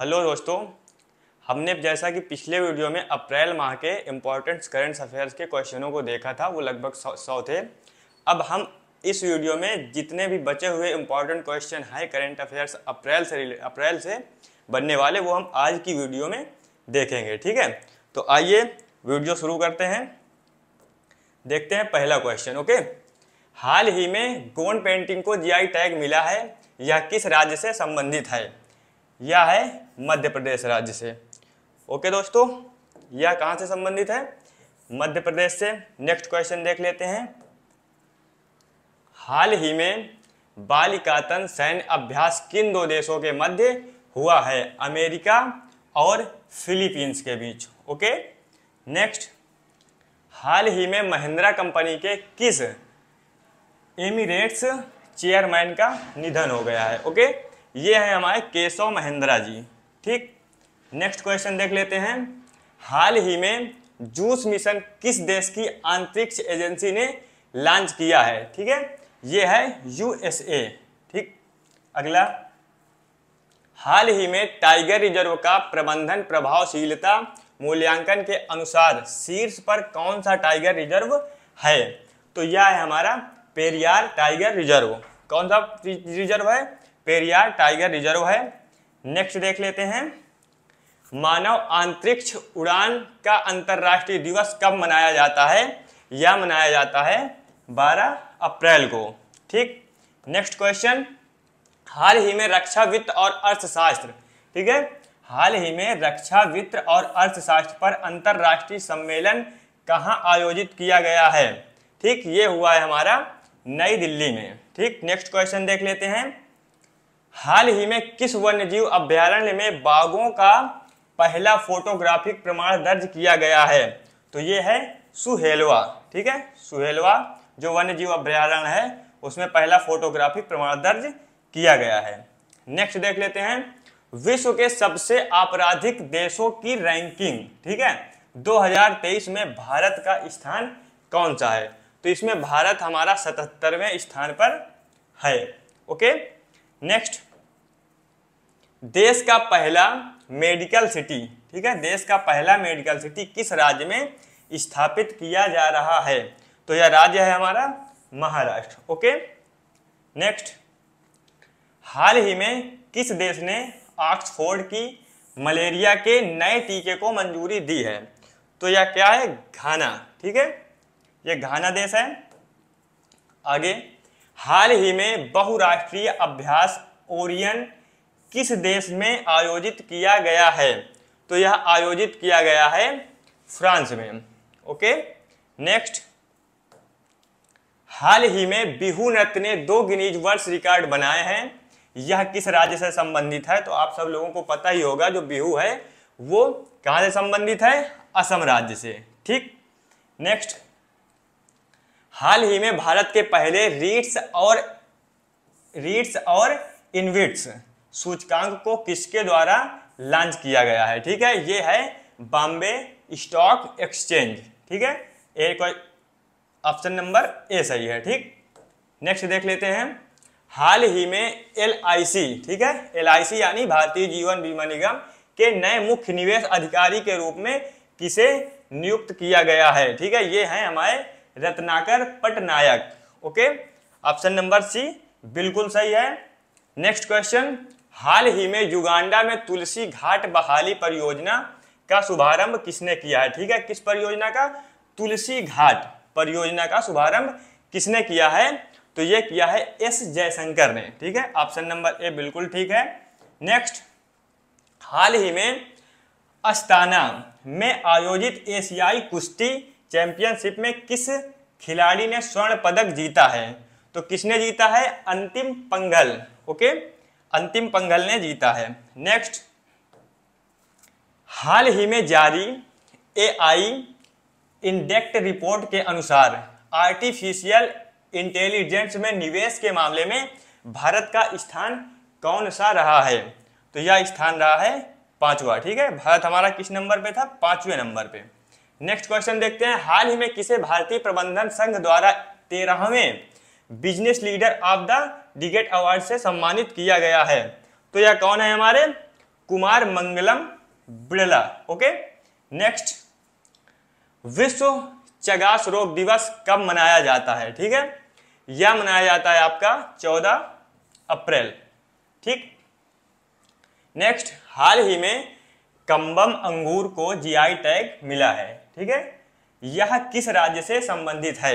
hello दोस्तों हमने जैसा कि पिछले वीडियो में अप्रैल माह के इम्पोर्टेंट करेंट अफेयर्स के क्वेश्चनों को देखा था वो लगभग सौ, सौ थे अब हम इस वीडियो में जितने भी बचे हुए इम्पॉर्टेंट क्वेश्चन हैं करेंट अफेयर्स अप्रैल से अप्रैल से बनने वाले वो हम आज की वीडियो में देखेंगे ठीक है तो आइए वीडियो शुरू करते हैं देखते हैं पहला क्वेश्चन ओके हाल ही में गोन पेंटिंग को जीआई टैग मिला है यह किस राज्य से संबंधित है यह है मध्य प्रदेश राज्य से ओके दोस्तों यह कहाँ से संबंधित है मध्य प्रदेश से नेक्स्ट क्वेश्चन देख लेते हैं हाल ही में बालिकातन सैन्य अभ्यास किन दो देशों के मध्य हुआ है अमेरिका और फिलीपींस के बीच ओके नेक्स्ट हाल ही में महिंद्रा कंपनी के किस एमिरेट्स चेयरमैन का निधन हो गया है ओके ये है हमारे केशव महेंद्रा जी ठीक नेक्स्ट क्वेश्चन देख लेते हैं हाल ही में जूस मिशन किस देश की अंतरिक्ष एजेंसी ने लॉन्च किया है ठीक है ये है यूएसए ठीक अगला हाल ही में टाइगर रिजर्व का प्रबंधन प्रभावशीलता मूल्यांकन के अनुसार शीर्ष पर कौन सा टाइगर रिजर्व है तो यह है हमारा पेरियार टाइगर रिजर्व कौन सा रिजर्व है पेरियार टाइगर रिजर्व है नेक्स्ट देख लेते हैं मानव अंतरिक्ष उड़ान का अंतर्राष्ट्रीय दिवस कब मनाया जाता है यह मनाया जाता है 12 अप्रैल को ठीक नेक्स्ट क्वेश्चन हाल ही में रक्षा वित्त और अर्थशास्त्र ठीक है हाल ही में रक्षा वित्त और अर्थशास्त्र पर अंतर्राष्ट्रीय सम्मेलन कहाँ आयोजित किया गया है ठीक ये हुआ है हमारा नई दिल्ली में ठीक नेक्स्ट क्वेश्चन देख लेते हैं हाल ही में किस वन्यजीव अभ्यारण्य में बाघों का पहला फोटोग्राफिक प्रमाण दर्ज किया गया है तो ये है सुहेलवा ठीक है सुहेलवा जो वन्यजीव अभ्यारण्य है उसमें पहला फोटोग्राफिक प्रमाण दर्ज किया गया है नेक्स्ट देख लेते हैं विश्व के सबसे आपराधिक देशों की रैंकिंग ठीक है 2023 में भारत का स्थान कौन सा है तो इसमें भारत हमारा सतहत्तरवें स्थान पर है ओके नेक्स्ट देश का पहला मेडिकल सिटी ठीक है देश का पहला मेडिकल सिटी किस राज्य में स्थापित किया जा रहा है तो यह राज्य है हमारा महाराष्ट्र ओके नेक्स्ट हाल ही में किस देश ने ऑक्सफोर्ड की मलेरिया के नए टीके को मंजूरी दी है तो यह क्या है घाना ठीक है यह घाना देश है आगे हाल ही में बहुराष्ट्रीय अभ्यास ओरियन किस देश में आयोजित किया गया है तो यह आयोजित किया गया है फ्रांस में ओके नेक्स्ट हाल ही में बिहू नृत्य ने दो गिनीज वर्ल्ड रिकॉर्ड बनाए हैं यह किस राज्य से संबंधित है तो आप सब लोगों को पता ही होगा जो बिहू है वो कहां से संबंधित है असम राज्य से ठीक नेक्स्ट हाल ही में भारत के पहले रीट्स और रीट्स और इनविट्स सूचकांक को किसके द्वारा लॉन्च किया गया है ठीक है ये है बॉम्बे स्टॉक एक्सचेंज ठीक है एक ऑप्शन नंबर ए सही है ठीक नेक्स्ट देख लेते हैं हाल ही में एल ठीक है एल यानी भारतीय जीवन बीमा निगम के नए मुख्य निवेश अधिकारी के रूप में किसे नियुक्त किया गया है ठीक है ये है हमारे Ratnakar Patnaik okay option number C बिल्कुल सही है नेक्स्ट क्वेश्चन हाल ही में युगांडा में तुलसी घाट बहाली परियोजना का शुभारंभ किसने किया है ठीक है किस परियोजना का तुलसी घाट परियोजना का शुभारंभ किसने किया है तो यह किया है एस जयशंकर ने ठीक है ऑप्शन नंबर ए बिल्कुल ठीक है नेक्स्ट हाल ही में अस्ताना में आयोजित एशियाई कुश्ती चैंपियनशिप में किस खिलाड़ी ने स्वर्ण पदक जीता है तो किसने जीता है अंतिम पंगल ओके अंतिम पंगल ने जीता है नेक्स्ट हाल ही में जारी एआई इंडेक्ट रिपोर्ट के अनुसार आर्टिफिशियल इंटेलिजेंस में निवेश के मामले में भारत का स्थान कौन सा रहा है तो यह स्थान रहा है पांचवा ठीक है भारत हमारा किस नंबर पे था पांचवें नंबर पे नेक्स्ट क्वेश्चन देखते हैं हाल ही में किसे भारतीय प्रबंधन संघ द्वारा तेरहवें business leader of the decade award से सम्मानित किया गया है तो यह कौन है हमारे कुमार मंगलम बिड़ला ओके नेक्स्ट विश्व चगास रोग दिवस कब मनाया जाता है ठीक है यह मनाया जाता है आपका 14 अप्रैल ठीक नेक्स्ट हाल ही में कंबम अंगूर को जीआई टैग मिला है ठीक है यह किस राज्य से संबंधित है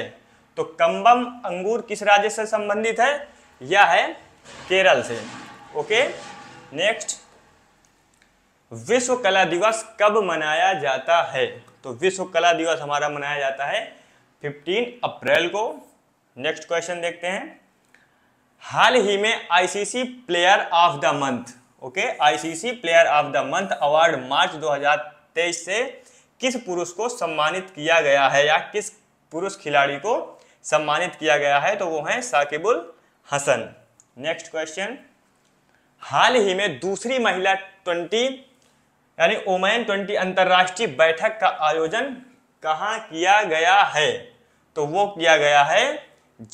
तो कंबम अंगूर किस राज्य से संबंधित है यह है केरल से ओके नेक्स्ट विश्व कला दिवस कब मनाया जाता है तो विश्व कला दिवस हमारा मनाया जाता है 15 अप्रैल को नेक्स्ट क्वेश्चन देखते हैं हाल ही में ICC player of the month okay ICC player of the month award March 2023 से किस पुरुष को सम्मानित किया गया है या किस पुरुष खिलाड़ी को सम्मानित किया गया है तो वो है साकिबुल हसन नेक्स्ट क्वेश्चन हाल ही में दूसरी महिला ट्वेंटी यानी ओमैन ट्वेंटी अंतर्राष्ट्रीय बैठक का आयोजन कहाँ किया गया है तो वो किया गया है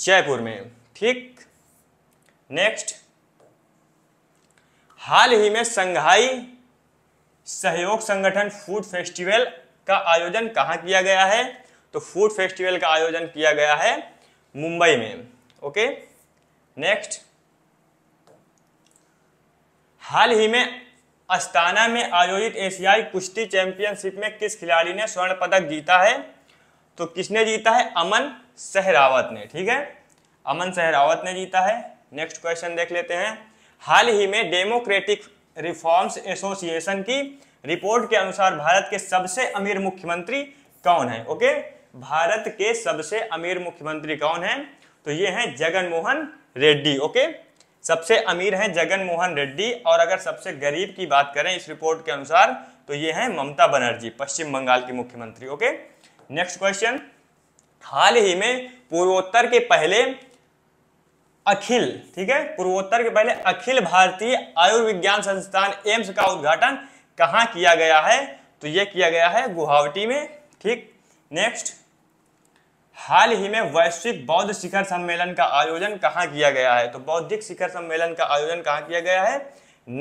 जयपुर में ठीक नेक्स्ट हाल ही में संघाई सहयोग संगठन फूड फेस्टिवल का आयोजन कहाँ किया गया है तो फूड फेस्टिवल का आयोजन किया गया है मुंबई में ओके नेक्स्ट हाल ही में अस्ताना में आयोजित एशियाई कुश्ती चैंपियनशिप में किस खिलाड़ी ने स्वर्ण पदक जीता है तो किसने जीता है अमन सहरावत ने ठीक है अमन सहरावत ने जीता है नेक्स्ट क्वेश्चन देख लेते हैं हाल ही में डेमोक्रेटिक रिफॉर्म्स एसोसिएशन की रिपोर्ट के अनुसार भारत के सबसे अमीर मुख्यमंत्री कौन है ओके भारत के सबसे अमीर मुख्यमंत्री कौन है तो ये हैं जगन मोहन रेड्डी ओके सबसे अमीर हैं जगन मोहन रेड्डी और अगर सबसे गरीब की बात करें इस रिपोर्ट के अनुसार तो ये हैं ममता बनर्जी पश्चिम बंगाल की मुख्यमंत्री ओके नेक्स्ट क्वेश्चन हाल ही में पूर्वोत्तर के पहले अखिल ठीक है पूर्वोत्तर के पहले अखिल भारतीय आयुर्विज्ञान संस्थान एम्स का उद्घाटन कहाँ किया गया है तो यह किया गया है गुवाहाटी में ठीक नेक्स्ट हाल ही में वैश्विक बौद्ध शिखर सम्मेलन का आयोजन कहाँ किया गया है तो बौद्धिक शिखर सम्मेलन का आयोजन कहाँ किया गया है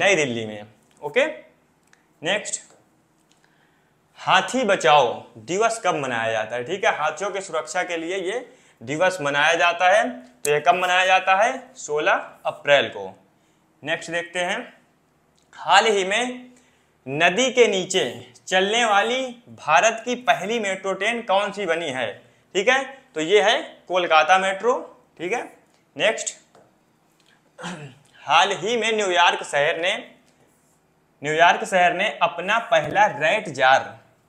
नई दिल्ली में ओके नेक्स्ट हाथी बचाओ दिवस कब मनाया जाता है ठीक है हाथियों की सुरक्षा के लिए ये दिवस मनाया जाता है तो यह कब मनाया जाता है 16 अप्रैल को नेक्स्ट देखते हैं हाल ही में नदी के नीचे चलने वाली भारत की पहली मेट्रो ट्रेन कौन सी बनी है ठीक है तो ये है कोलकाता मेट्रो ठीक है नेक्स्ट हाल ही में न्यूयॉर्क शहर ने न्यूयॉर्क शहर ने अपना पहला रेट जार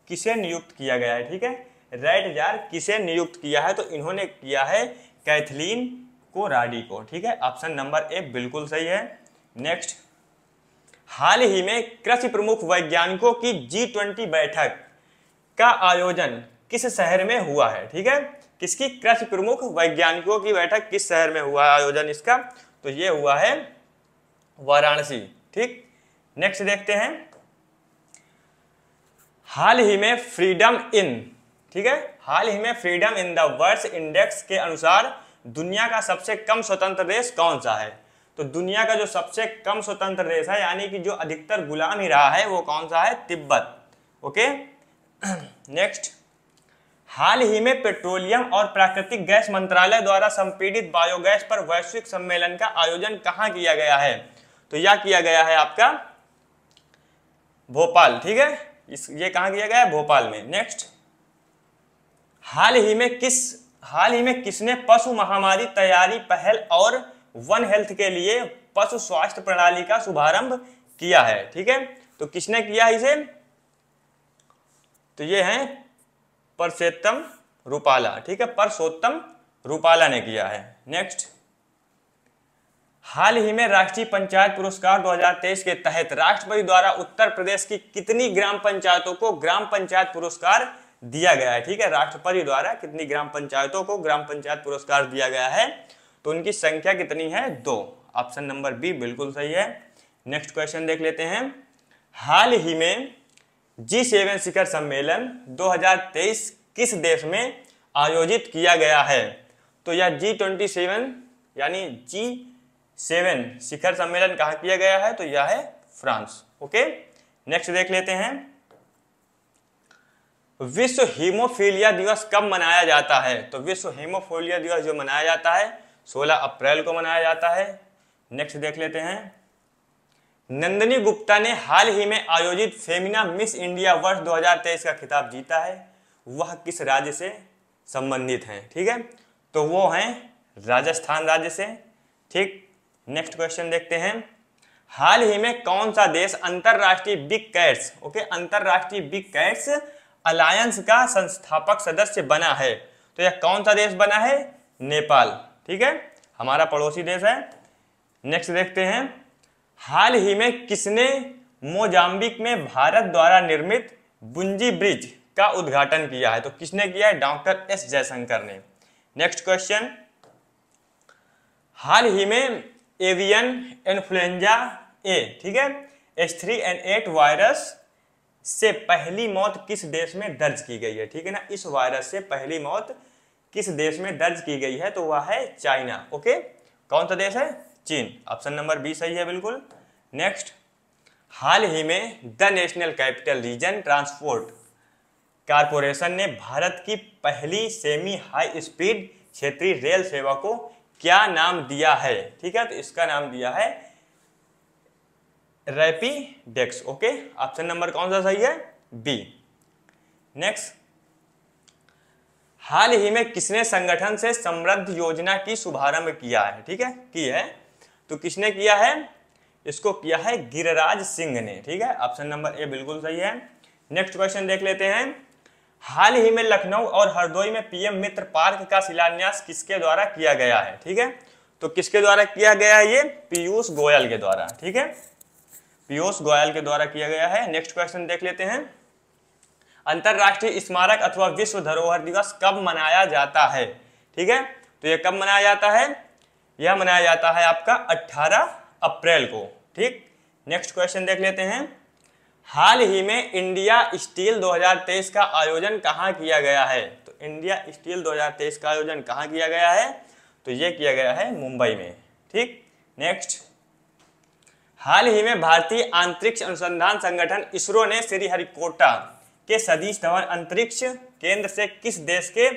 किसे नियुक्त किया गया है ठीक है रेड जार किसे नियुक्त किया है तो इन्होंने किया है कैथलीन को राडी को ठीक है ऑप्शन नंबर ए बिल्कुल सही है नेक्स्ट हाल ही में कृषि प्रमुख वैज्ञानिकों की जी ट्वेंटी बैठक का आयोजन किस शहर में हुआ है ठीक है किसकी कृषि प्रमुख वैज्ञानिकों की बैठक किस शहर में हुआ आयोजन इसका तो ये हुआ है वाराणसी ठीक नेक्स्ट देखते हैं हाल ही में फ्रीडम इन ठीक है हाल ही में freedom in the world index के अनुसार दुनिया का सबसे कम स्वतंत्र देश कौन सा है तो दुनिया का जो सबसे कम स्वतंत्र देश है यानी कि जो अधिकतर गुलाम ही रहा है वो कौन सा है तिब्बत ओके नेक्स्ट हाल ही में पेट्रोलियम और प्राकृतिक गैस मंत्रालय द्वारा संपीड़ित बायोगैस पर वैश्विक सम्मेलन का आयोजन कहाँ किया गया है तो यह किया गया है आपका भोपाल ठीक है इस ये कहाँ किया गया है भोपाल में नेक्स्ट हाल ही में किस हाल ही में किसने पशु महामारी तैयारी पहल और वन हेल्थ के लिए पशु स्वास्थ्य प्रणाली का शुभारंभ किया है ठीक है तो किसने किया इसे तो ये हैं परसोत्तम रूपाला ठीक है परसोत्तम रूपाला ने किया है नेक्स्ट हाल ही में राष्ट्रीय पंचायत पुरस्कार 2023 के तहत राष्ट्रपति द्वारा उत्तर प्रदेश की कितनी ग्राम पंचायतों को ग्राम पंचायत पुरस्कार दिया गया है ठीक है राष्ट्रपति द्वारा कितनी ग्राम पंचायतों को ग्राम पंचायत पुरस्कार दिया गया है तो उनकी संख्या कितनी है दो ऑप्शन नंबर बी बिल्कुल सही है नेक्स्ट क्वेश्चन देख लेते हैं हाल ही में जी सेवन शिखर सम्मेलन 2023 किस देश में आयोजित किया गया है तो यह जी ट्वेंटी सेवन यानी जी सेवन शिखर सम्मेलन कहाँ किया गया है तो यह है फ्रांस ओके नेक्स्ट देख लेते हैं विश्व हीमोफीलिया दिवस कब मनाया जाता है तो विश्व हीमोफीलिया दिवस जो मनाया जाता है 16 अप्रैल को मनाया जाता है नेक्स्ट देख लेते हैं नंदनी गुप्ता ने हाल ही में आयोजित फेमिना मिस इंडिया वर्ष 2023 का खिताब जीता है वह किस राज्य से संबंधित हैं ठीक है तो वो हैं राजस्थान राज्य से ठीक नेक्स्ट क्वेश्चन देखते हैं हाल ही में कौन सा देश अंतर्राष्ट्रीय बिग कैट्स ओके अंतर्राष्ट्रीय बिग कैट्स अलायंस का संस्थापक सदस्य बना है तो यह कौन सा देश बना है नेपाल ठीक है हमारा पड़ोसी देश है नेक्स्ट देखते हैं हाल ही में किसने मोजाम्बिक में भारत द्वारा निर्मित बुंजी ब्रिज का उद्घाटन किया है तो किसने किया है डॉक्टर एस जयशंकर ने नेक्स्ट क्वेश्चन हाल ही में एवियन इन्फ्लुएंजा ए ठीक है H three N eight virus से पहली मौत किस देश में दर्ज की गई है ठीक है ना इस वायरस से पहली मौत किस देश में दर्ज की गई है तो वह है चाइना ओके कौन सा देश है चीन ऑप्शन नंबर बी सही है बिल्कुल नेक्स्ट हाल ही में the national capital region transport corporation ने भारत की पहली सेमी हाई स्पीड क्षेत्रीय रेल सेवा को क्या नाम दिया है ठीक है तो इसका नाम दिया है डेक्स ओके ऑप्शन नंबर कौन सा सही है बी नेक्स्ट हाल ही में किसने संगठन से समृद्ध योजना की शुभारंभ किया है ठीक है की है तो किसने किया है इसको किया है गिरिराज सिंह ने ठीक है ऑप्शन नंबर ए बिल्कुल सही है नेक्स्ट क्वेश्चन देख लेते हैं हाल ही में लखनऊ और हरदोई में पीएम मित्र पार्क का शिलान्यास किसके द्वारा किया गया है ठीक है तो किसके द्वारा किया गया है ये पीयूष गोयल के द्वारा ठीक है पीयूष गोयल के द्वारा किया गया है नेक्स्ट क्वेश्चन देख लेते हैं अंतरराष्ट्रीय स्मारक अथवा विश्व धरोहर दिवस कब मनाया जाता है ठीक है तो ये कब मनाया जाता है यह मनाया जाता है आपका 18 अप्रैल को ठीक नेक्स्ट क्वेश्चन देख लेते हैं हाल ही में इंडिया स्टील 2023 का आयोजन कहाँ किया गया है तो इंडिया स्टील 2023 का आयोजन कहाँ किया गया है तो ये किया गया है मुंबई में ठीक नेक्स्ट हाल ही में भारतीय अंतरिक्ष अनुसंधान संगठन इसरो ने श्रीहरिकोटा के सदीश धवन अंतरिक्ष केंद्र से किस देश के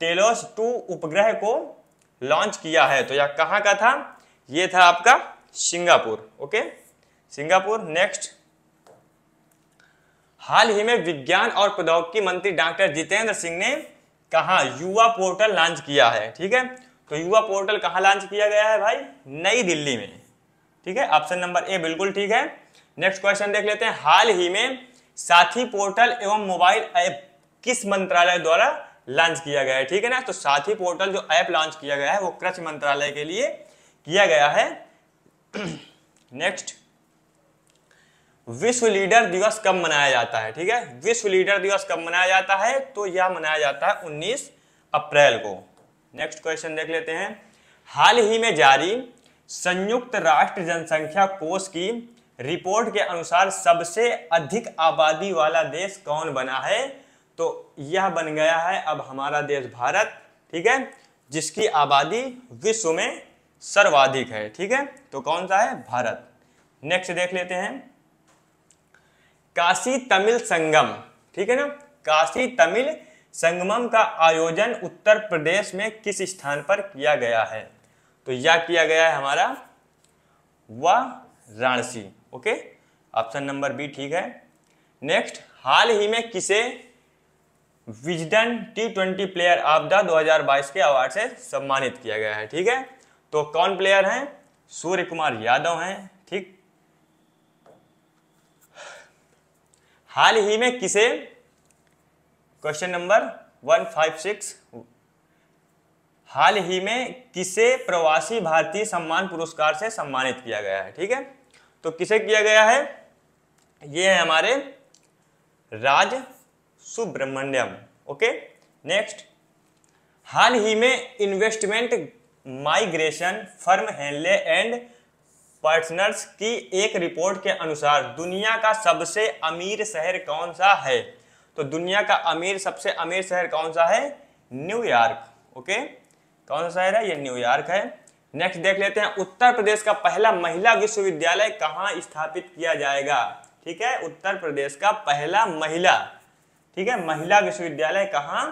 टेलोस टू उपग्रह को लॉन्च किया है तो यह कहाँ का था ये था आपका सिंगापुर ओके सिंगापुर नेक्स्ट हाल ही में विज्ञान और प्रौद्योगिकी मंत्री डॉक्टर जितेंद्र सिंह ने कहा युवा पोर्टल लॉन्च किया है ठीक है तो युवा पोर्टल कहाँ लॉन्च किया गया है भाई नई दिल्ली में ठीक है ऑप्शन नंबर ए बिल्कुल ठीक है नेक्स्ट क्वेश्चन देख लेते हैं हाल ही में साथी पोर्टल एवं मोबाइल ऐप किस मंत्रालय द्वारा लॉन्च किया गया है ठीक है ना तो साथी पोर्टल जो ऐप लॉन्च किया गया है वो कृषि मंत्रालय के लिए किया गया है नेक्स्ट विश्व लीडर दिवस कब मनाया जाता है ठीक है विश्व लीडर दिवस कब मनाया जाता है तो यह मनाया जाता है 19 अप्रैल को नेक्स्ट क्वेश्चन देख लेते हैं हाल ही में जारी संयुक्त राष्ट्र जनसंख्या कोष की रिपोर्ट के अनुसार सबसे अधिक आबादी वाला देश कौन बना है तो यह बन गया है अब हमारा देश भारत ठीक है जिसकी आबादी विश्व में सर्वाधिक है ठीक है तो कौन सा है भारत नेक्स्ट देख लेते हैं काशी तमिल संगम ठीक है ना काशी तमिल संगमम का आयोजन उत्तर प्रदेश में किस स्थान पर किया गया है तो यह किया गया है हमारा Varanasi okay option number B ठीक है नेक्स्ट हाल ही में किसे Wisden T twenty player of the 2022 के अवार्ड से सम्मानित किया गया है ठीक है तो कौन प्लेयर हैं सूर्य कुमार यादव हैं ठीक हाल ही में किसे क्वेश्चन नंबर 156 हाल ही में किसे प्रवासी भारतीय सम्मान पुरस्कार से सम्मानित किया गया है ठीक है तो किसे किया गया है ये है हमारे राज सुब्रमण्यम ओके नेक्स्ट हाल ही में investment migration firm Henley and partners की एक रिपोर्ट के अनुसार दुनिया का सबसे अमीर शहर कौन सा है तो दुनिया का अमीर सबसे अमीर शहर कौन सा है न्यूयॉर्क ओके कौन सा शहर है ये न्यूयॉर्क है नेक्स्ट देख लेते हैं उत्तर प्रदेश का पहला महिला विश्वविद्यालय कहाँ स्थापित किया जाएगा ठीक है उत्तर प्रदेश का पहला महिला ठीक है महिला विश्वविद्यालय कहाँ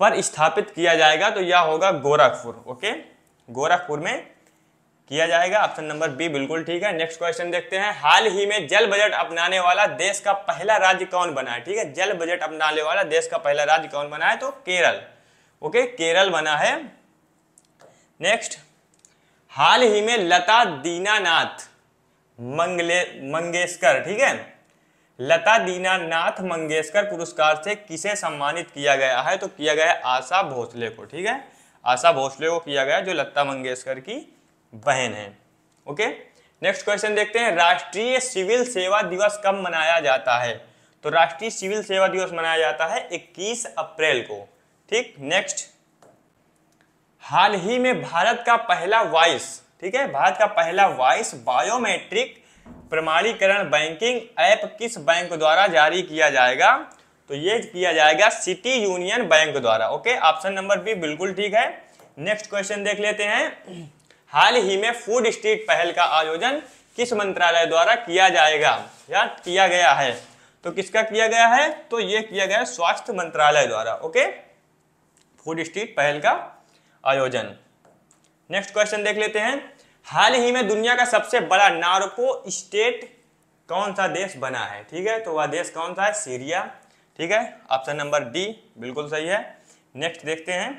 पर स्थापित किया जाएगा तो यह होगा गोरखपुर ओके गोरखपुर में किया जाएगा ऑप्शन नंबर बी बिल्कुल ठीक है नेक्स्ट क्वेश्चन देखते हैं हाल ही में जल बजट अपनाने वाला देश का पहला राज्य कौन बना है ठीक है जल बजट अपनाने वाला देश का पहला राज्य कौन बना है तो केरल ओके केरल बना है नेक्स्ट हाल ही में लता दीनानाथ मंगले मंगेशकर ठीक है लता दीना नाथ मंगेशकर पुरस्कार से किसे सम्मानित किया गया है तो किया गया आशा भोसले को ठीक है आशा भोसले को किया गया जो लता मंगेशकर की बहन है ओके नेक्स्ट क्वेश्चन देखते हैं राष्ट्रीय सिविल सेवा दिवस कब मनाया जाता है तो राष्ट्रीय सिविल सेवा दिवस मनाया जाता है 21 अप्रैल को ठीक नेक्स्ट हाल ही में भारत का पहला वॉइस ठीक है भारत का पहला वॉइस बायोमेट्रिक प्रमाणीकरण बैंकिंग ऐप किस बैंक द्वारा जारी किया जाएगा तो ये किया जाएगा सिटी यूनियन बैंक द्वारा ओके ऑप्शन नंबर बी बिल्कुल ठीक है नेक्स्ट क्वेश्चन देख लेते हैं हाल ही में फूड स्ट्रीट पहल का आयोजन किस मंत्रालय द्वारा किया जाएगा या किया गया है तो किसका किया गया है तो ये किया गया स्वास्थ्य मंत्रालय द्वारा ओके फूड स्ट्रीट पहल का आयोजन नेक्स्ट क्वेश्चन देख लेते हैं हाल ही में दुनिया का सबसे बड़ा नार्को स्टेट कौन सा देश बना है ठीक है तो वह देश कौन सा है सीरिया ठीक है ऑप्शन नंबर डी बिल्कुल सही है नेक्स्ट देखते हैं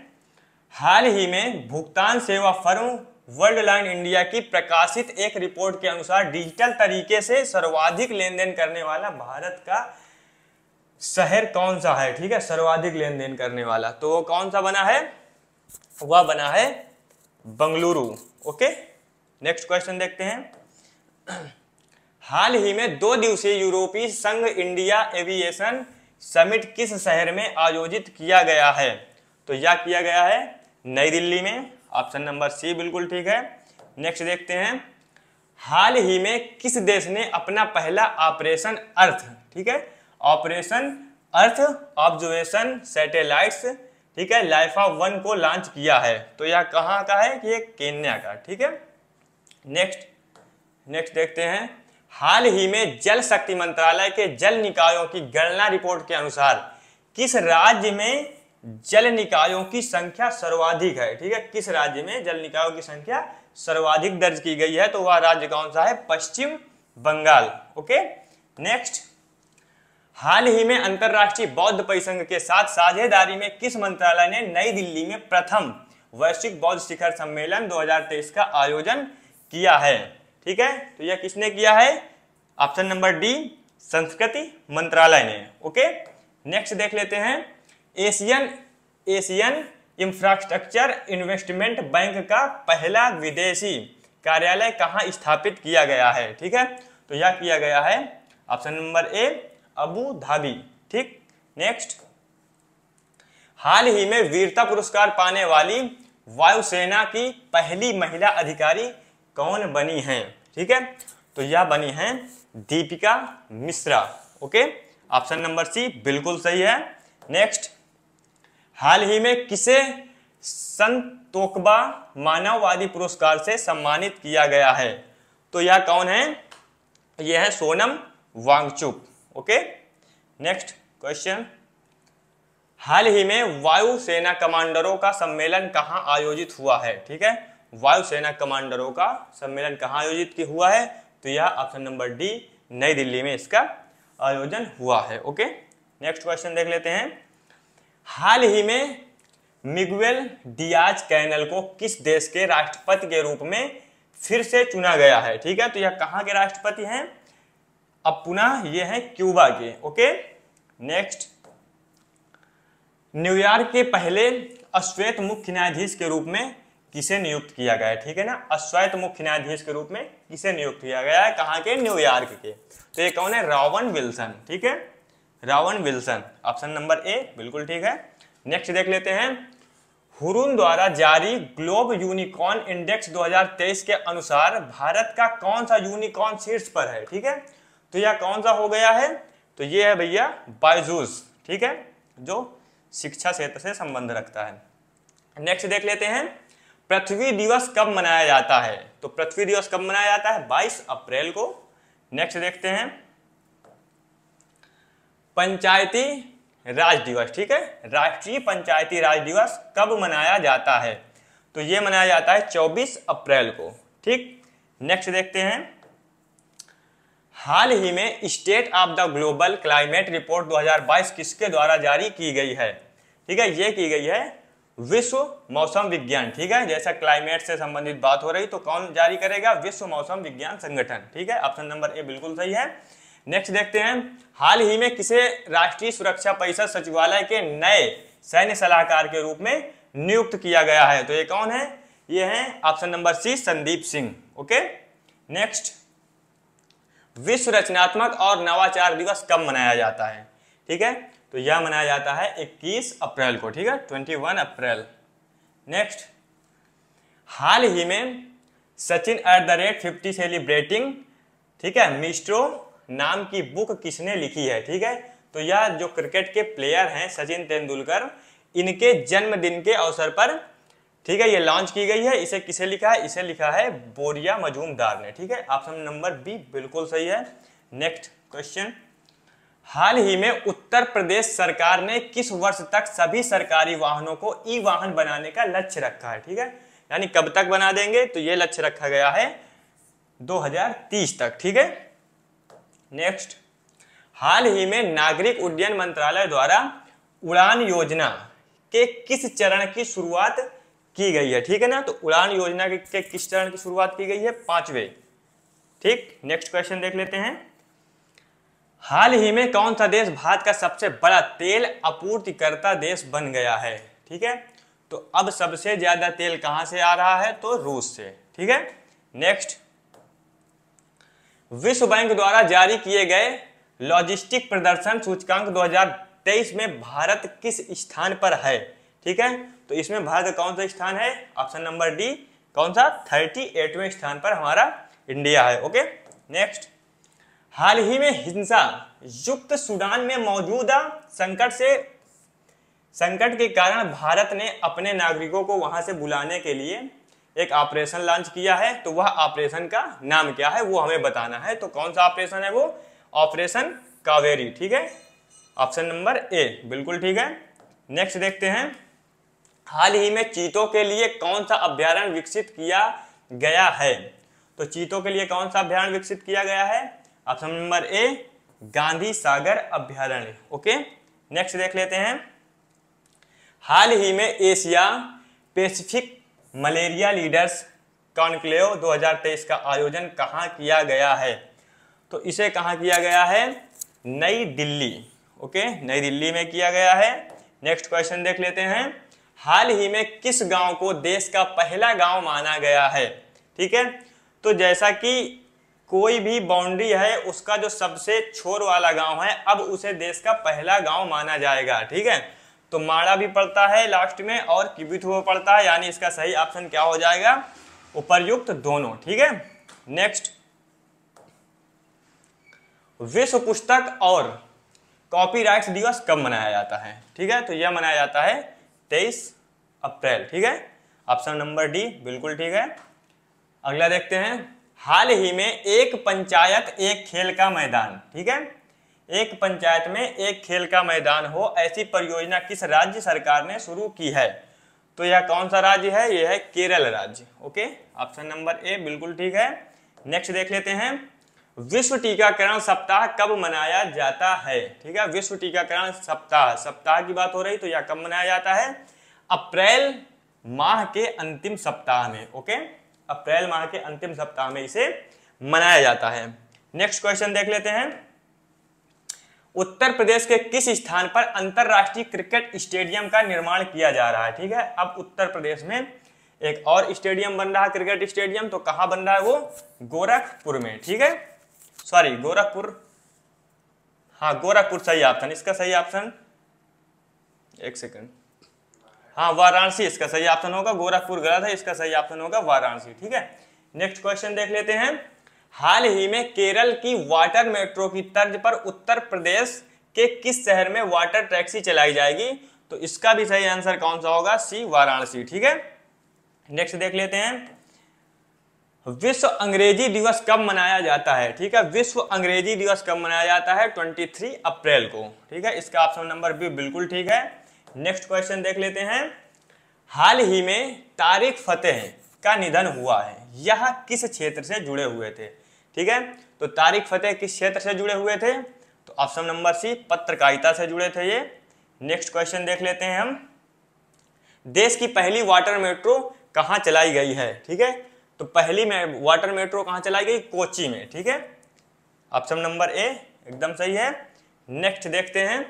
हाल ही में भुगतान सेवा फर्म वर्ल्ड लाइन इंडिया की प्रकाशित एक रिपोर्ट के अनुसार डिजिटल तरीके से सर्वाधिक लेन देन करने वाला भारत का शहर कौन सा है ठीक है सर्वाधिक लेन देन करने वाला तो वो कौन सा बना है वह बना है बंगलुरु ओके नेक्स्ट क्वेश्चन देखते हैं हाल ही में दो दिवसीय यूरोपीय संघ इंडिया एविएशन समिट किस शहर में आयोजित किया गया है तो यह किया गया है नई दिल्ली में ऑप्शन नंबर सी बिल्कुल ठीक है नेक्स्ट देखते हैं हाल ही में किस देश ने अपना पहला ऑपरेशन अर्थ ठीक है ऑपरेशन अर्थ ऑब्जर्वेशन सैटेलाइट्स ठीक है लाइफा वन को लॉन्च किया है तो यह कहाँ का है ये केन्या का ठीक है नेक्स्ट नेक्स्ट देखते हैं हाल ही में जल शक्ति मंत्रालय के जल निकायों की गणना रिपोर्ट के अनुसार किस राज्य में जल निकायों की संख्या सर्वाधिक है ठीक है किस राज्य में जल निकायों की संख्या सर्वाधिक दर्ज की गई है तो वह राज्य कौन सा है पश्चिम बंगाल ओके नेक्स्ट हाल ही में अंतर्राष्ट्रीय बौद्ध परिसंघ के साथ साझेदारी में किस मंत्रालय ने नई दिल्ली में प्रथम वैश्विक बौद्ध शिखर सम्मेलन 2023 का आयोजन किया है ठीक है तो यह किसने किया है ऑप्शन नंबर डी संस्कृति मंत्रालय ने ओके नेक्स्ट देख लेते हैं Asian Asian infrastructure investment bank का पहला विदेशी कार्यालय कहां स्थापित किया गया है ठीक है तो यह किया गया है option number A Abu Dhabi ठीक नेक्स्ट हाल ही में वीरता पुरस्कार पाने वाली वायुसेना की पहली महिला अधिकारी कौन बनी हैं ठीक है तो यह बनी हैं Deepika Mishra okay option number C बिल्कुल सही है नेक्स्ट हाल ही में किसे संतोकबा मानववादी पुरस्कार से सम्मानित किया गया है तो यह कौन है यह है Sonam Wangchuk okay next question हाल ही में वायुसेना कमांडरों का सम्मेलन कहां आयोजित हुआ है ठीक है वायुसेना कमांडरों का सम्मेलन कहाँ आयोजित किया हुआ है तो यह ऑप्शन नंबर डी नई दिल्ली में इसका आयोजन हुआ है ओके नेक्स्ट क्वेश्चन देख लेते हैं हाल ही में मिगुएल डियाज कैनल को किस देश के राष्ट्रपति के रूप में फिर से चुना गया है ठीक है तो यह कहाँ के राष्ट्रपति हैं अब पुनः ये हैं क्यूबा के ओके नेक्स्ट न्यूयॉर्क के पहले अश्वेत मुख्य न्यायाधीश के रूप में किसे नियुक्त किया गया है ठीक है ना अश्वैत मुख्य न्यायाधीश के रूप में किसे नियुक्त किया गया है कहाँ के न्यूयॉर्क के तो ये कौन है रावन विल्सन ठीक है Rowan Wilson option number A बिल्कुल ठीक है नेक्स्ट देख लेते हैं हुरुन द्वारा जारी ग्लोब यूनिकॉर्न इंडेक्स 2023 के अनुसार भारत का कौन सा यूनिकॉर्न शीर्ष पर है ठीक है तो यह कौन सा हो गया है तो ये है भैया बायजूस ठीक है जो शिक्षा क्षेत्र से संबंध रखता है नेक्स्ट देख लेते हैं पृथ्वी दिवस कब मनाया जाता है तो पृथ्वी दिवस कब मनाया जाता है 22 अप्रैल को नेक्स्ट देखते हैं पंचायती राज दिवस ठीक है राष्ट्रीय पंचायती राज दिवस कब मनाया जाता है तो यह मनाया जाता है 24 अप्रैल को ठीक नेक्स्ट देखते हैं हाल ही में state of the global climate report 2022 किसके द्वारा जारी की गई है ठीक है यह की गई है विश्व मौसम विज्ञान ठीक है जैसा क्लाइमेट से संबंधित बात हो रही तो कौन जारी करेगा विश्व मौसम विज्ञान संगठन ठीक है ऑप्शन नंबर ए बिल्कुल सही है नेक्स्ट देखते हैं हाल ही में किसे राष्ट्रीय सुरक्षा परिषद सचिवालय के नए सैन्य सलाहकार के रूप में नियुक्त किया गया है तो ये कौन है ये है option number C Sandeep Singh okay next विश्व रचनात्मक और नवाचार दिवस कब मनाया जाता है ठीक है तो यह मनाया जाता है 21 अप्रैल को ठीक है 21 अप्रैल नेक्स्ट हाल ही में Sachin at the rate fifty celebrating ठीक है मिस्ट्रो नाम की बुक किसने लिखी है ठीक है तो यह जो क्रिकेट के प्लेयर हैं सचिन तेंदुलकर इनके जन्मदिन के अवसर पर ठीक है ये लॉन्च की गई है इसे किसे लिखा है इसे लिखा है बोरिया मजूमदार ने ठीक है ऑप्शन नंबर बी बिल्कुल सही है नेक्स्ट क्वेश्चन हाल ही में उत्तर प्रदेश सरकार ने किस वर्ष तक सभी सरकारी वाहनों को ई वाहन बनाने का लक्ष्य रखा है ठीक है यानी कब तक बना देंगे तो ये लक्ष्य रखा गया है 2030 तक ठीक है नेक्स्ट हाल ही में नागरिक उड्डयन मंत्रालय द्वारा उड़ान योजना के किस चरण की शुरुआत की गई है ठीक है ना तो उड़ान योजना के, के किस चरण की शुरुआत की गई है पांचवे ठीक नेक्स्ट क्वेश्चन देख लेते हैं हाल ही में कौन सा देश भारत का सबसे बड़ा तेल आपूर्तिकर्ता देश बन गया है ठीक है तो अब सबसे ज्यादा तेल कहां से आ रहा है तो रूस से ठीक है नेक्स्ट विश्व बैंक द्वारा जारी किए गए लॉजिस्टिक प्रदर्शन सूचकांक 2023 में भारत किस स्थान पर है ठीक है तो इसमें भारत का कौन सा स्थान है ऑप्शन नंबर डी कौन सा थर्टी स्थान पर हमारा इंडिया है ओके नेक्स्ट हाल ही में हिंसा युक्त सूडान में मौजूदा संकट से संकट के कारण भारत ने अपने नागरिकों को वहां से बुलाने के लिए एक ऑपरेशन लॉन्च किया है तो वह ऑपरेशन का नाम क्या है वो हमें बताना है तो कौन सा ऑपरेशन है वो ऑपरेशन कावेरी ठीक है ऑप्शन नंबर ए बिल्कुल ठीक है नेक्स्ट देखते हैं हाल ही में चीतों के लिए कौन सा अभ्यारण विकसित किया गया है तो चीतों के लिए कौन सा अभ्यारण विकसित किया गया है option number A Gandhi Sagar अभ्यारण्य ओके नेक्स्ट देख लेते हैं हाल ही में Asia Pacific malaria leaders conclave 2023 का आयोजन कहाँ किया गया है तो इसे कहाँ किया गया है नई दिल्ली ओके नई दिल्ली में किया गया है नेक्स्ट क्वेश्चन देख लेते हैं हाल ही में किस गांव को देश का पहला गांव माना गया है ठीक है तो जैसा कि कोई भी बाउंड्री है उसका जो सबसे छोर वाला गांव है अब उसे देश का पहला गांव माना जाएगा ठीक है तो माड़ा भी पड़ता है लास्ट में और किबिथुओ पड़ता है यानी इसका सही ऑप्शन क्या हो जाएगा उपरयुक्त दोनों ठीक है नेक्स्ट विश्व पुस्तक और कॉपीराइट्स दिवस कब मनाया जाता है ठीक है तो यह मनाया जाता है तेईस अप्रैल ठीक है ऑप्शन नंबर डी बिल्कुल ठीक है अगला देखते हैं हाल ही में एक पंचायत एक खेल का मैदान ठीक है एक पंचायत में एक खेल का मैदान हो ऐसी परियोजना किस राज्य सरकार ने शुरू की है तो यह कौन सा राज्य है यह है केरल राज्य ओके ऑप्शन नंबर ए बिल्कुल ठीक है नेक्स्ट देख लेते हैं विश्व टीकाकरण सप्ताह कब मनाया जाता है ठीक है विश्व टीकाकरण सप्ताह सप्ताह की बात हो रही तो यह कब मनाया जाता है अप्रैल माह के अंतिम सप्ताह में ओके अप्रैल माह के अंतिम सप्ताह में इसे मनाया जाता है नेक्स्ट क्वेश्चन देख लेते हैं उत्तर प्रदेश के किस स्थान पर अंतरराष्ट्रीय क्रिकेट स्टेडियम का निर्माण किया जा रहा है ठीक है अब उत्तर प्रदेश में एक और स्टेडियम बन रहा है क्रिकेट स्टेडियम तो कहां बन रहा है वो गोरखपुर में ठीक है सॉरी गोरखपुर हाँ गोरखपुर सही ऑप्शन इसका सही ऑप्शन एक सेकंड हाँ वाराणसी इसका सही ऑप्शन होगा गोरखपुर गलत है इसका सही ऑप्शन होगा वाराणसी ठीक है नेक्स्ट क्वेश्चन देख लेते हैं हाल ही में केरल की वाटर मेट्रो की तर्ज पर उत्तर प्रदेश के किस शहर में वाटर टैक्सी चलाई जाएगी तो इसका भी सही आंसर कौन सा होगा सी वाराणसी ठीक है नेक्स्ट देख लेते हैं विश्व अंग्रेजी दिवस कब मनाया जाता है ठीक है विश्व अंग्रेजी दिवस कब मनाया जाता है 23 अप्रैल को ठीक है इसका ऑप्शन नंबर बी बिल्कुल ठीक है नेक्स्ट क्वेश्चन देख लेते हैं हाल ही में तारिक फतेह का निधन हुआ है यह किस क्षेत्र से जुड़े हुए थे ठीक है तो तारिक फतेह किस क्षेत्र से जुड़े हुए थे तो ऑप्शन नंबर सी पत्रकारिता से जुड़े थे ये नेक्स्ट क्वेश्चन देख लेते हैं हम देश की पहली वाटर मेट्रो कहाँ चलाई गई है ठीक है तो पहली में वाटर मेट्रो कहाँ चलाई गई कोची में ठीक है ऑप्शन नंबर ए एकदम सही है नेक्स्ट देखते हैं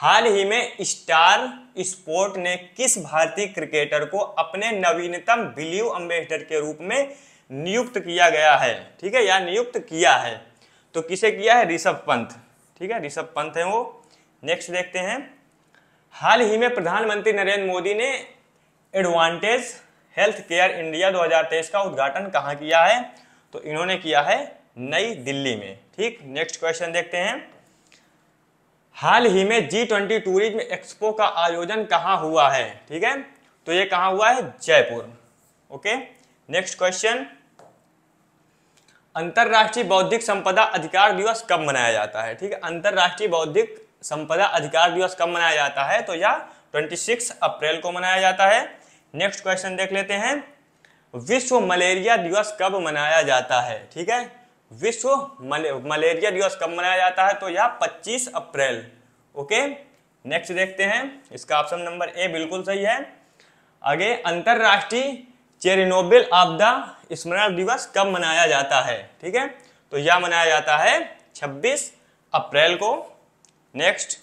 हाल ही में स्टार स्पोर्ट ने किस भारतीय क्रिकेटर को अपने नवीनतम बिलीव अम्बेसडर के रूप में नियुक्त किया गया है ठीक है या नियुक्त किया है तो किसे किया है ऋषभ पंत ठीक है ऋषभ पंत है वो नेक्स्ट देखते हैं हाल ही में प्रधानमंत्री नरेंद्र मोदी ने एडवांटेज हेल्थ केयर इंडिया 2023 का उद्घाटन कहाँ किया है तो इन्होंने किया है नई दिल्ली में ठीक नेक्स्ट क्वेश्चन देखते हैं हाल ही में जी ट्वेंटी टूरिज्म एक्सपो का आयोजन कहाँ हुआ है ठीक है तो ये कहाँ हुआ है जयपुर ओके नेक्स्ट क्वेश्चन अंतर्राष्ट्रीय बौद्धिक संपदा अधिकार दिवस कब मनाया जाता है ठीक है अंतर्राष्ट्रीय बौद्धिक संपदा अधिकार दिवस कब मनाया जाता है तो यह 26 अप्रैल को मनाया जाता है नेक्स्ट क्वेश्चन देख लेते हैं विश्व मलेरिया दिवस कब मनाया जाता है ठीक है विश्व मले, मलेरिया दिवस कब मनाया जाता है तो यह 25 अप्रैल ओके नेक्स्ट देखते हैं इसका ऑप्शन नंबर ए बिल्कुल सही है आगे अंतरराष्ट्रीय चेरिनोबिल आपदा स्मरण दिवस कब मनाया जाता है ठीक है तो यह मनाया जाता है 26 अप्रैल को नेक्स्ट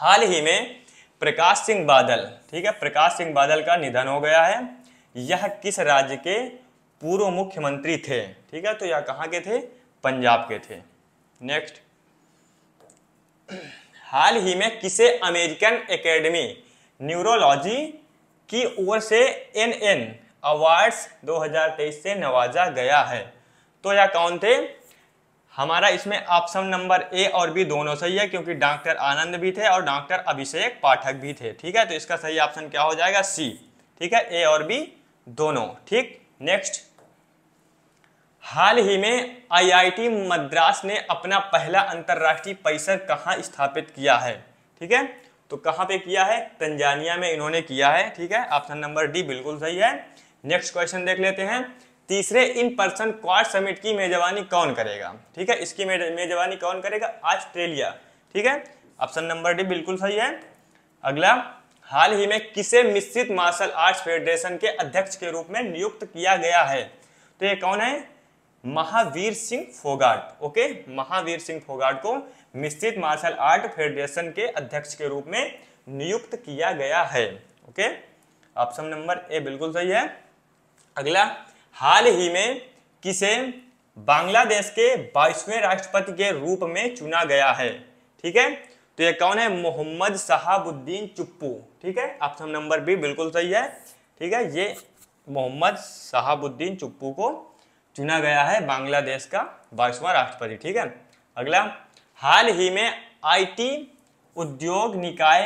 हाल ही में प्रकाश सिंह बादल ठीक है प्रकाश सिंह बादल का निधन हो गया है यह किस राज्य के पूर्व मुख्यमंत्री थे ठीक है तो यह कहाँ के थे पंजाब के थे नेक्स्ट हाल ही में किसे अमेरिकन एकेडमी न्यूरोलॉजी की ओर से एन एन अवार्ड्स 2023 से नवाजा गया है तो यह कौन थे हमारा इसमें ऑप्शन नंबर ए और बी दोनों सही है क्योंकि डॉक्टर आनंद भी थे और डॉक्टर अभिषेक पाठक भी थे ठीक है तो इसका सही ऑप्शन क्या हो जाएगा सी ठीक है ए और बी दोनों ठीक नेक्स्ट हाल ही में आईआईटी मद्रास ने अपना पहला अंतर्राष्ट्रीय परिसर कहाँ स्थापित किया है ठीक है तो कहाँ पे किया है तंजानिया में इन्होंने किया है ठीक है ऑप्शन नंबर डी बिल्कुल सही है नेक्स्ट क्वेश्चन देख लेते हैं तीसरे इन पर्सन क्वार समिट की मेजबानी कौन करेगा ठीक है इसकी मेजबानी कौन करेगा ऑस्ट्रेलिया ठीक है ऑप्शन नंबर डी बिल्कुल सही है अगला हाल ही में किसे मिश्रित मार्शल आर्ट्स फेडरेशन के अध्यक्ष के रूप में नियुक्त किया गया है तो ये कौन है महावीर सिंह फोगाट ओके महावीर सिंह फोगाट को मिश्रित मार्शल आर्ट फेडरेशन के अध्यक्ष के रूप में नियुक्त किया गया है ओके ऑप्शन नंबर ए बिल्कुल सही है अगला हाल ही में किसे बांग्लादेश के बाईसवें राष्ट्रपति के रूप में चुना गया है ठीक है तो ये कौन है मोहम्मद शहाबुद्दीन चुप्पू ठीक है ऑप्शन नंबर बी बिल्कुल सही है ठीक है ये मोहम्मद शहाबुद्दीन चुप्पू को चुना गया है बांग्लादेश का बाईसवा राष्ट्रपति ठीक है अगला हाल ही में आईटी उद्योग निकाय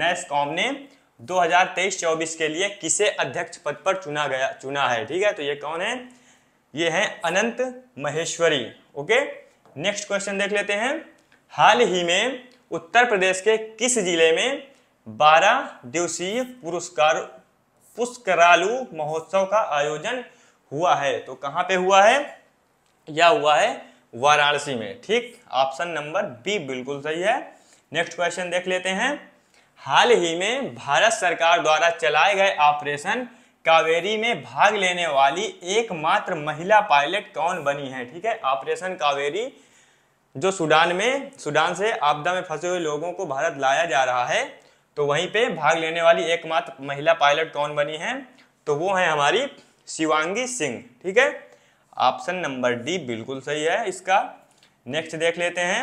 नेस्कॉम ने 2023-24 के लिए किसे अध्यक्ष पद पर चुना गया चुना है ठीक है तो ये कौन है ये है Anant Maheshwari okay next question देख लेते हैं हाल ही में उत्तर प्रदेश के किस जिले में 12 दिवसीय पुरस्कार पुष्करालू महोत्सव का आयोजन हुआ है तो कहाँ पे हुआ है या हुआ है वाराणसी में ठीक ऑप्शन नंबर बी बिल्कुल सही है नेक्स्ट क्वेश्चन देख लेते हैं हाल ही में भारत सरकार द्वारा चलाए गए ऑपरेशन कावेरी में भाग लेने वाली एकमात्र महिला पायलट कौन बनी है ठीक है ऑपरेशन कावेरी जो सूडान में सूडान से आपदा में फंसे हुए लोगों को भारत लाया जा रहा है तो वहीं पे भाग लेने वाली एकमात्र महिला पायलट कौन बनी है तो वो है हमारी शिवांगी सिंह ठीक है ऑप्शन नंबर डी बिल्कुल सही है इसका नेक्स्ट देख लेते हैं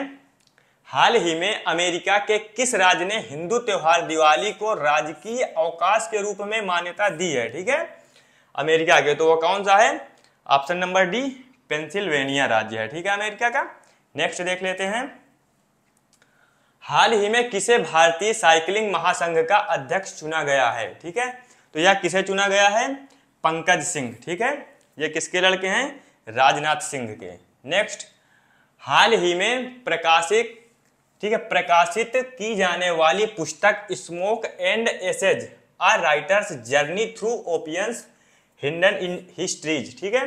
हाल ही में अमेरिका के किस राज्य ने हिंदू त्यौहार दिवाली को राजकीय अवकाश के रूप में मान्यता दी है ठीक है अमेरिका के तो वो कौन सा है ऑप्शन नंबर डी पेंसिल्वेनिया राज्य है ठीक है अमेरिका का नेक्स्ट देख लेते हैं हाल ही में किसे भारतीय साइकिलिंग महासंघ का अध्यक्ष चुना गया है ठीक है तो यह किसे चुना गया है पंकज सिंह ठीक है ये किसके लड़के हैं राजनाथ सिंह के नेक्स्ट हाल ही में प्रकाशित ठीक है प्रकाशित की जाने वाली पुस्तक smoke and ashes a writer's journey through opium's hidden in histories ठीक है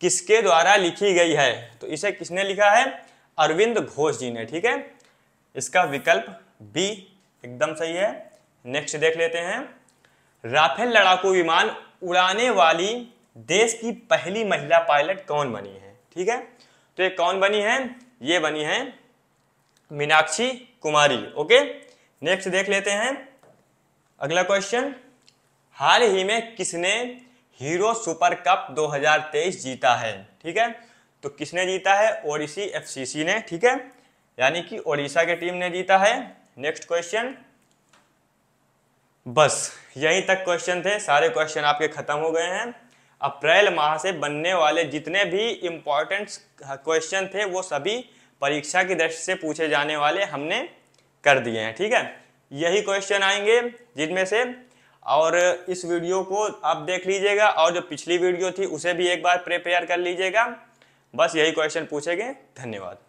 किसके द्वारा लिखी गई है तो इसे किसने लिखा है अरविंद घोष जी ने ठीक है इसका विकल्प बी एकदम सही है नेक्स्ट देख लेते हैं राफेल लड़ाकू विमान उड़ाने वाली देश की पहली महिला पायलट कौन बनी है ठीक है तो ये कौन बनी है ये बनी है मीनाक्षी कुमारी ओके नेक्स्ट देख लेते हैं अगला क्वेश्चन हाल ही में किसने हीरो सुपर कप 2023 जीता है ठीक है तो किसने जीता है ओडिसी एफसीसी ने ठीक है यानी कि ओडिशा की टीम ने जीता है नेक्स्ट क्वेश्चन बस यहीं तक क्वेश्चन थे सारे क्वेश्चन आपके खत्म हो गए हैं अप्रैल माह से बनने वाले जितने भी इम्पोर्टेंट क्वेश्चन थे वो सभी परीक्षा की दृष्टि से पूछे जाने वाले हमने कर दिए हैं ठीक है यही क्वेश्चन आएंगे जिनमें से और इस वीडियो को आप देख लीजिएगा और जो पिछली वीडियो थी उसे भी एक बार प्रिपेयर कर लीजिएगा बस यही क्वेश्चन पूछेंगे धन्यवाद